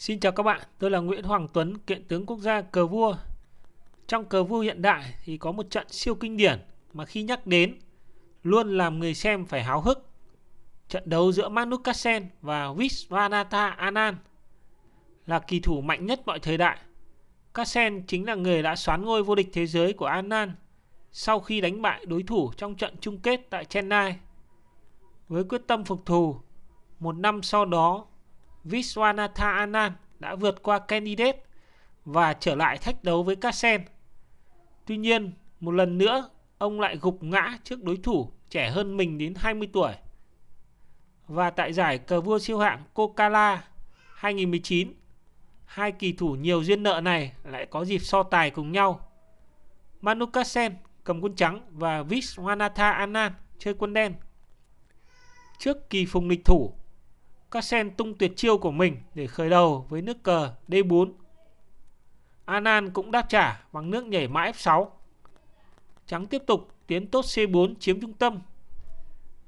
Xin chào các bạn, tôi là Nguyễn Hoàng Tuấn, kiện tướng quốc gia cờ vua. Trong cờ vua hiện đại thì có một trận siêu kinh điển mà khi nhắc đến luôn làm người xem phải háo hức. Trận đấu giữa Magnus Carlsen và Viswanatha Anand là kỳ thủ mạnh nhất mọi thời đại. Carlsen chính là người đã xoán ngôi vô địch thế giới của Anand sau khi đánh bại đối thủ trong trận chung kết tại Chennai. Với quyết tâm phục thù, một năm sau đó Viswanatha Anand đã vượt qua Candidate và trở lại thách đấu với Kassen. Tuy nhiên, một lần nữa, ông lại gục ngã trước đối thủ trẻ hơn mình đến 20 tuổi. Và tại giải cờ vua siêu hạng Kokala 2019, hai kỳ thủ nhiều duyên nợ này lại có dịp so tài cùng nhau. Manu Kassen cầm quân trắng và Viswanatha Anand chơi quân đen. Trước kỳ phùng địch thủ, các sen tung tuyệt chiêu của mình để khởi đầu với nước cờ D4. Anan cũng đáp trả bằng nước nhảy mã F6. Trắng tiếp tục tiến tốt C4 chiếm trung tâm.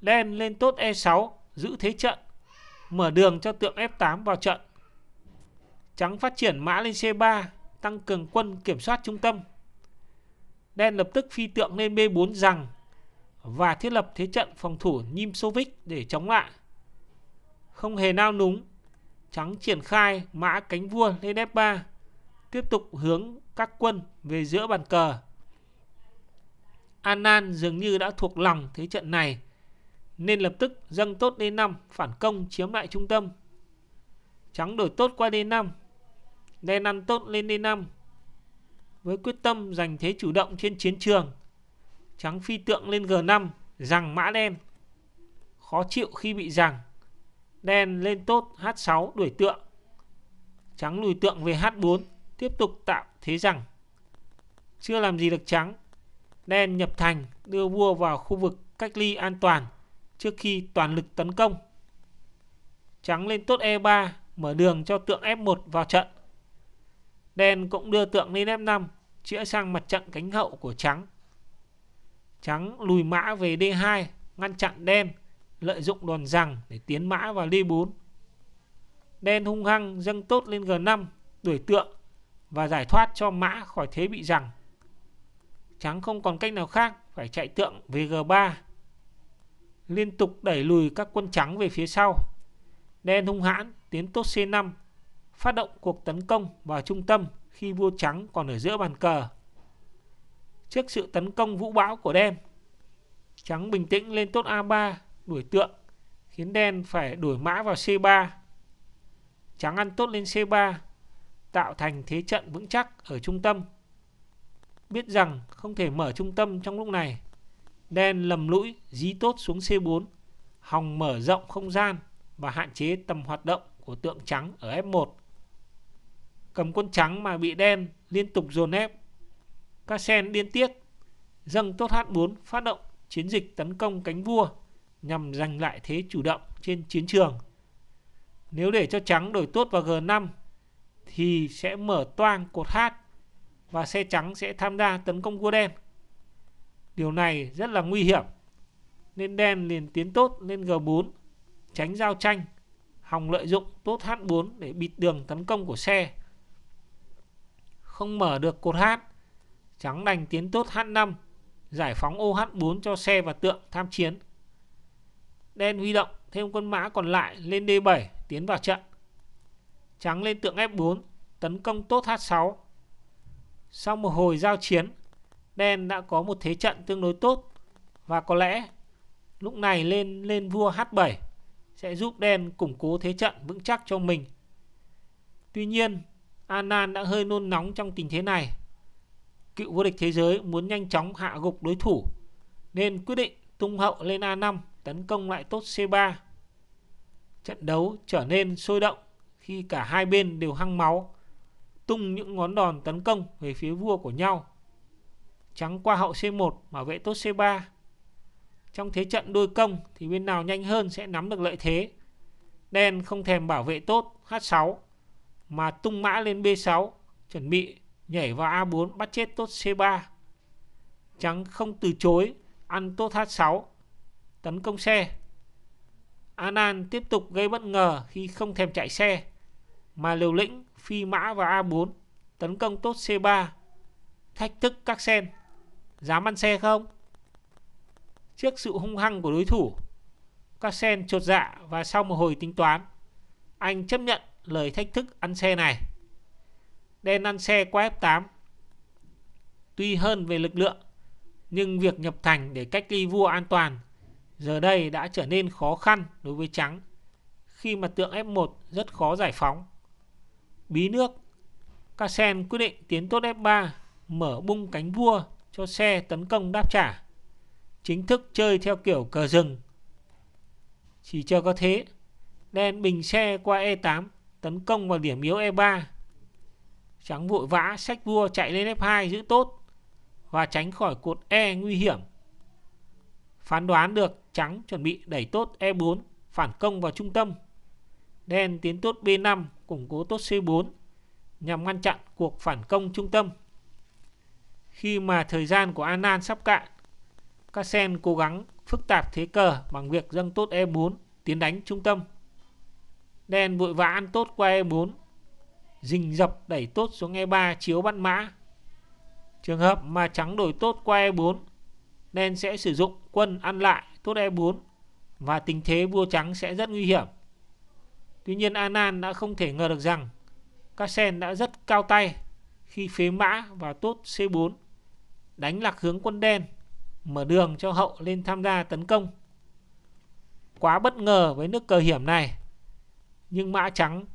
Đen lên tốt E6 giữ thế trận, mở đường cho tượng F8 vào trận. Trắng phát triển mã lên C3, tăng cường quân kiểm soát trung tâm. Đen lập tức phi tượng lên B4 rằng và thiết lập thế trận phòng thủ Nimsovic để chống lại không hề nao núng. Trắng triển khai mã cánh vua lên F3, tiếp tục hướng các quân về giữa bàn cờ. Anan dường như đã thuộc lòng thế trận này, nên lập tức dâng tốt D5 phản công chiếm lại trung tâm. Trắng đổi tốt qua D5, đen ăn tốt lên D5. Với quyết tâm giành thế chủ động trên chiến trường, trắng phi tượng lên G5, rằng mã đen. Khó chịu khi bị rằng Đen lên tốt H6 đuổi tượng. Trắng lùi tượng về H4, tiếp tục tạo thế rằng. Chưa làm gì được trắng. Đen nhập thành, đưa vua vào khu vực cách ly an toàn trước khi toàn lực tấn công. Trắng lên tốt E3, mở đường cho tượng F1 vào trận. Đen cũng đưa tượng lên F5, chĩa sang mặt trận cánh hậu của trắng. Trắng lùi mã về D2, ngăn chặn đen lợi dụng đòn rằng để tiến mã vào D4. Đen hung hăng dâng tốt lên G5, đuổi tượng và giải thoát cho mã khỏi thế bị rằng. Trắng không còn cách nào khác, phải chạy tượng về G3. Liên tục đẩy lùi các quân trắng về phía sau. Đen hung hãn tiến tốt C5, phát động cuộc tấn công vào trung tâm khi vua trắng còn ở giữa bàn cờ. Trước sự tấn công vũ bão của đen, trắng bình tĩnh lên tốt A3 đuổi tượng khiến đen phải đổi mã vào C3. Trắng ăn tốt lên C3 tạo thành thế trận vững chắc ở trung tâm. Biết rằng không thể mở trung tâm trong lúc này, đen lầm lũi dí tốt xuống C4, hòng mở rộng không gian và hạn chế tầm hoạt động của tượng trắng ở F1. Cầm quân trắng mà bị đen liên tục dồn ép. Các điên tiết dâng tốt H4 phát động chiến dịch tấn công cánh vua nhằm giành lại thế chủ động trên chiến trường. Nếu để cho trắng đổi tốt vào G5 thì sẽ mở toang cột H và xe trắng sẽ tham gia tấn công vua đen. Điều này rất là nguy hiểm. Nên đen liền tiến tốt lên G4, tránh giao tranh. hòng lợi dụng tốt H4 để bịt đường tấn công của xe. Không mở được cột H, trắng đành tiến tốt H5, giải phóng ô OH4 cho xe và tượng tham chiến. Đen huy động thêm quân mã còn lại lên D7 tiến vào trận. Trắng lên tượng F4 tấn công tốt H6. Sau một hồi giao chiến, đen đã có một thế trận tương đối tốt và có lẽ lúc này lên lên vua H7 sẽ giúp đen củng cố thế trận vững chắc cho mình. Tuy nhiên, Anan đã hơi nôn nóng trong tình thế này. Cựu vô địch thế giới muốn nhanh chóng hạ gục đối thủ nên quyết định tung hậu lên A5 tấn công lại tốt C3. Trận đấu trở nên sôi động khi cả hai bên đều hăng máu, tung những ngón đòn tấn công về phía vua của nhau. Trắng qua hậu C1 bảo vệ tốt C3. Trong thế trận đôi công thì bên nào nhanh hơn sẽ nắm được lợi thế. Đen không thèm bảo vệ tốt H6 mà tung mã lên B6 chuẩn bị nhảy vào A4 bắt chết tốt C3. Trắng không từ chối ăn tốt H6 tấn công xe. Anan tiếp tục gây bất ngờ khi không thèm chạy xe, mà liều lĩnh phi mã và A4 tấn công tốt C3, thách thức các sen. Dám ăn xe không? Trước sự hung hăng của đối thủ, các sen trột dạ và sau một hồi tính toán, anh chấp nhận lời thách thức ăn xe này. Đen ăn xe qua F8. Tuy hơn về lực lượng, nhưng việc nhập thành để cách ly vua an toàn giờ đây đã trở nên khó khăn đối với trắng khi mà tượng F1 rất khó giải phóng. Bí nước, Casen quyết định tiến tốt F3, mở bung cánh vua cho xe tấn công đáp trả. Chính thức chơi theo kiểu cờ rừng. Chỉ chờ có thế, đen bình xe qua E8, tấn công vào điểm yếu E3. Trắng vội vã sách vua chạy lên F2 giữ tốt và tránh khỏi cột E nguy hiểm. Phán đoán được Trắng chuẩn bị đẩy tốt E4 phản công vào trung tâm. Đen tiến tốt B5 củng cố tốt C4 nhằm ngăn chặn cuộc phản công trung tâm. Khi mà thời gian của Anan sắp cạn, các cố gắng phức tạp thế cờ bằng việc dâng tốt E4 tiến đánh trung tâm. Đen vội vã ăn tốt qua E4, dình dập đẩy tốt xuống E3 chiếu bắt mã. Trường hợp mà trắng đổi tốt qua E4, đen sẽ sử dụng quân ăn lại tốt E4 và tình thế vua trắng sẽ rất nguy hiểm. Tuy nhiên Anan đã không thể ngờ được rằng Kassen đã rất cao tay khi phế mã và tốt C4 đánh lạc hướng quân đen mở đường cho hậu lên tham gia tấn công. Quá bất ngờ với nước cờ hiểm này nhưng mã trắng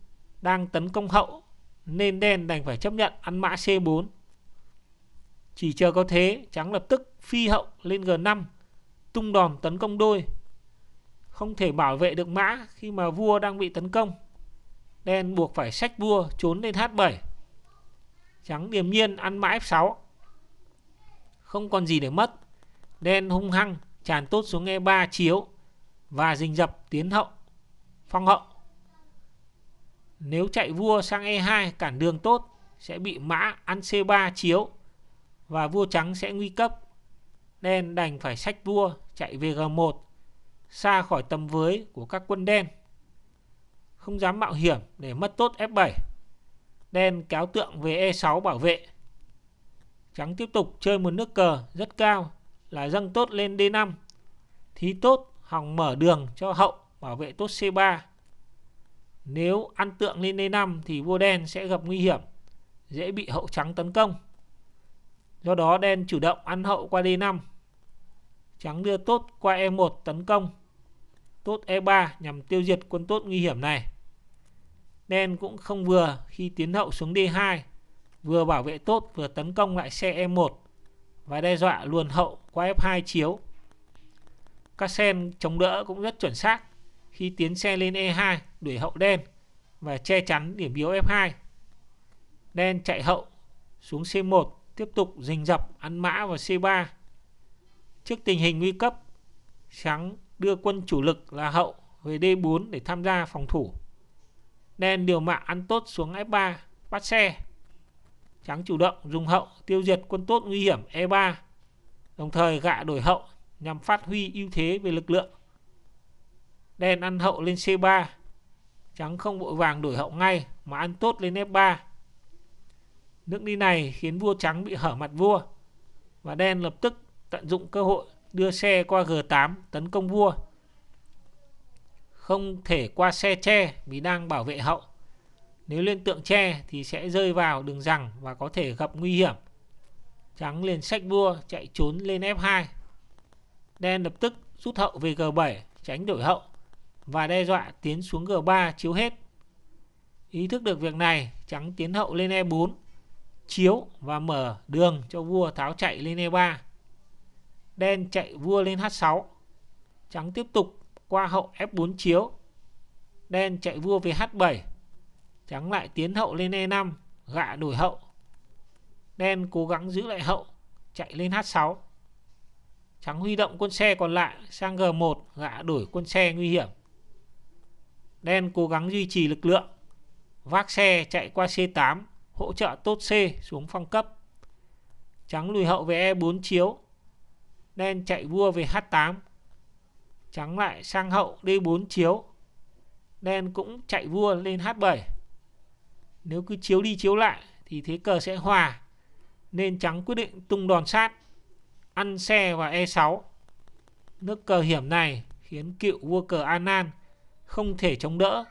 đang tấn công hậu nên đen đành phải chấp nhận ăn mã C4. Chỉ chờ có thế trắng lập tức phi hậu lên G5 tung đòn tấn công đôi không thể bảo vệ được mã khi mà vua đang bị tấn công đen buộc phải sách vua trốn lên h7 trắng điềm nhiên ăn mã f6 không còn gì để mất đen hung hăng tràn tốt xuống e3 chiếu và rình dập tiến hậu phong hậu nếu chạy vua sang e2 cản đường tốt sẽ bị mã ăn c3 chiếu và vua trắng sẽ nguy cấp nên đành phải sách vua chạy về G1 xa khỏi tầm với của các quân đen. Không dám mạo hiểm để mất tốt F7. Đen kéo tượng về E6 bảo vệ. Trắng tiếp tục chơi một nước cờ rất cao là dâng tốt lên D5. Thí tốt hòng mở đường cho hậu bảo vệ tốt C3. Nếu ăn tượng lên D5 thì vua đen sẽ gặp nguy hiểm, dễ bị hậu trắng tấn công. Do đó đen chủ động ăn hậu qua D5. Trắng đưa tốt qua E1 tấn công. Tốt E3 nhằm tiêu diệt quân tốt nguy hiểm này. Đen cũng không vừa khi tiến hậu xuống D2. Vừa bảo vệ tốt vừa tấn công lại xe E1. Và đe dọa luồn hậu qua F2 chiếu. Các sen chống đỡ cũng rất chuẩn xác khi tiến xe lên E2 đuổi hậu đen và che chắn điểm yếu F2. Đen chạy hậu xuống C1 tiếp tục rình dập ăn mã vào C3. Trước tình hình nguy cấp, Trắng đưa quân chủ lực là Hậu về D4 để tham gia phòng thủ. Đen điều mạng ăn tốt xuống F3, bắt xe. Trắng chủ động dùng Hậu tiêu diệt quân tốt nguy hiểm E3, đồng thời gạ đổi Hậu nhằm phát huy ưu thế về lực lượng. Đen ăn Hậu lên C3, Trắng không vội vàng đổi Hậu ngay mà ăn tốt lên F3 Nước đi này khiến vua trắng bị hở mặt vua và đen lập tức tận dụng cơ hội đưa xe qua G8 tấn công vua. Không thể qua xe tre vì đang bảo vệ hậu. Nếu lên tượng tre thì sẽ rơi vào đường rằng và có thể gặp nguy hiểm. Trắng liền sách vua chạy trốn lên F2. Đen lập tức rút hậu về G7 tránh đổi hậu và đe dọa tiến xuống G3 chiếu hết. Ý thức được việc này, trắng tiến hậu lên E4 chiếu và mở đường cho vua tháo chạy lên E3. Đen chạy vua lên H6. Trắng tiếp tục qua hậu F4 chiếu. Đen chạy vua về H7. Trắng lại tiến hậu lên E5, gạ đổi hậu. Đen cố gắng giữ lại hậu, chạy lên H6. Trắng huy động quân xe còn lại sang G1, gạ đổi quân xe nguy hiểm. Đen cố gắng duy trì lực lượng. Vác xe chạy qua C8, hỗ trợ tốt C xuống phong cấp. Trắng lùi hậu về E4 chiếu. Đen chạy vua về H8. Trắng lại sang hậu D4 chiếu. Đen cũng chạy vua lên H7. Nếu cứ chiếu đi chiếu lại thì thế cờ sẽ hòa. Nên trắng quyết định tung đòn sát. Ăn xe và E6. Nước cờ hiểm này khiến cựu vua cờ anan không thể chống đỡ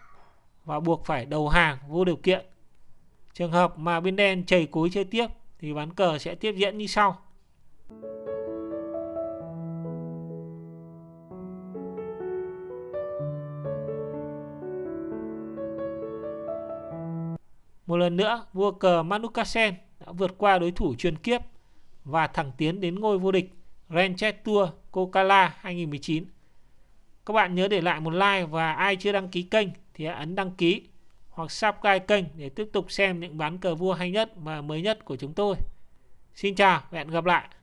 và buộc phải đầu hàng vô điều kiện. Trường hợp mà bên đen chảy cúi chơi tiếp thì ván cờ sẽ tiếp diễn như sau. Một lần nữa, vua cờ Manukasen đã vượt qua đối thủ truyền kiếp và thẳng tiến đến ngôi vô địch Grand Chess Tour Kokala 2019. Các bạn nhớ để lại một like và ai chưa đăng ký kênh thì hãy ấn đăng ký hoặc subscribe kênh để tiếp tục xem những bán cờ vua hay nhất và mới nhất của chúng tôi. Xin chào và hẹn gặp lại.